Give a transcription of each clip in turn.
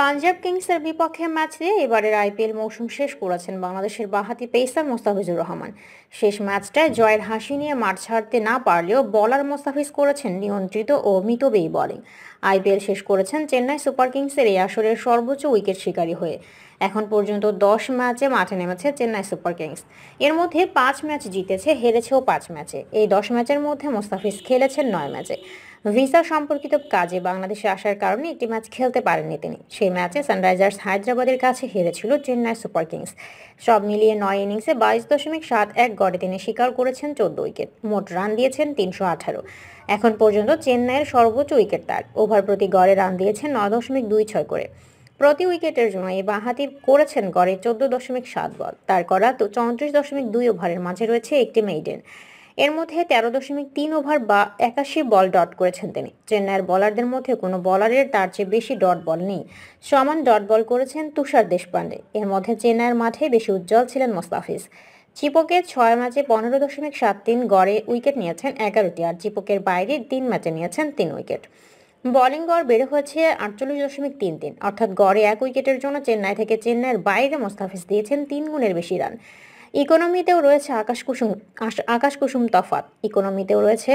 পাঞ্জাব কিংসের বিপক্ষে ম্যাচ দিয়ে এবারের আইপিএল মৌসুম শেষ করেছেন বাংলাদেশের বাহাতি পেসার মোস্তাফিজুর রহমান শেষ ম্যাচটায় জয়ের হাসি নিয়ে মাঠ ছাড়তে না পারলেও বলার মোস্তাফিজ করেছেন নিয়ন্ত্রিত ও মিতবেই বলিং আইপিএল শেষ করেছেন চেন্নাই সুপার কিংসের এই আসরের সর্বোচ্চ উইকেট শিকারী হয়ে এখন পর্যন্ত দশ ম্যাচে মাঠে নেমেছে চেন্নাই সুপার কিংস এর মধ্যে পাঁচ ম্যাচ জিতেছে হেরেছেও পাঁচ ম্যাচে এই দশ ম্যাচের মধ্যে মোস্তাফিজ খেলেছেন নয় ম্যাচে ভিসা সম্পর্কিত কাজে বাংলাদেশে আসার কারণে একটি ম্যাচ খেলতে পারেননি তিনি সেই ম্যাচে সানরাইজার্স হায়দ্রাবাদের কাছে হেরেছিল চেন্নাই সুপার কিংস সব মিলিয়ে নয় ইনিংসে বাইশ দশমিক সাত এক গড়ে তিনি শিকার করেছেন চোদ্দ উইকেট মোট রান দিয়েছেন তিনশো আঠারো এখন পর্যন্ত চেন্নাইয়ের সর্বোচ্চ উইকেট তার ওভার প্রতি গড়ে রান দিয়েছেন নয় দশমিক দুই ছয় করে প্রতি উইকেটের জন্য এই বাঁহাতি করেছেন গড়ে চোদ্দ দশমিক সাত বল তার করা তো চৌত্রিশ দশমিক দুই ওভারের মাঝে রয়েছে একটি মেইডেন এর মধ্যে তেরো দশমিক তিন ওভার বা একাশি বল ডট করেছেন তিনি চেন্নাইয়ের বলারদের মধ্যে কোনো বলারের তার চেয়ে বেশি ডট বল নেই সমান ডট বল করেছেন তুষার দেশপান্ডে এর মধ্যে চেন্নাইয়ের মাঠে বেশি উজ্জ্বল ছিলেন মোস্তাফিজ চিপকে ছয় ম্যাচে পনেরো দশমিক সাত তিন গড়ে উইকেট নিয়েছেন এগারোটি আর চিপকের বাইরে তিন ম্যাচে নিয়েছেন তিন উইকেট বোলিং গড় বেড়ে হয়েছে আটচল্লিশ দশমিক তিন তিন অর্থাৎ গড়ে এক উইকেটের জন্য চেন্নাই থেকে চেন্নাইয়ের বাইরে মোস্তাফিজ দিয়েছেন তিন গুণের বেশি রান ইকোনমিতেও রয়েছে আকাশ কুসুম আকাশ কুসুম তফাত ইকোনমিতেও রয়েছে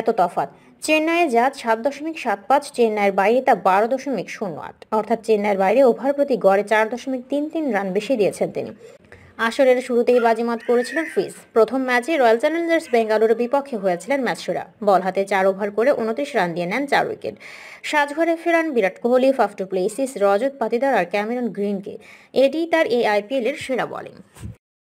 এত তফাত চেন্নাইয়ে যা সাত দশমিক সাত পাঁচ চেন্নাইয়ের বাইরে তা বারো দশমিক শূন্য আট অর্থাৎ চেন্নাইয়ের বাইরে ওভার প্রতি গড়ে চার দশমিক তিন তিন রান বেশি দিয়েছেন তিনি আসরের শুরুতেই বাজিমাত করেছিলেন ফ্রিজ প্রথম ম্যাচে রয়্যাল চ্যালেঞ্জার্স বেঙ্গালুরুর বিপক্ষে হয়েছিলেন ম্যাচসুরা বল হাতে চার ওভার করে উনত্রিশ রান দিয়ে নেন চার উইকেট সাজঘরে ফেরান বিরাট কোহলি ফাফটু প্লেসিস রজত পাতিদার আর ক্যামেরন গ্রিনকে এটি তার আইপিএল এর সেরা বলিং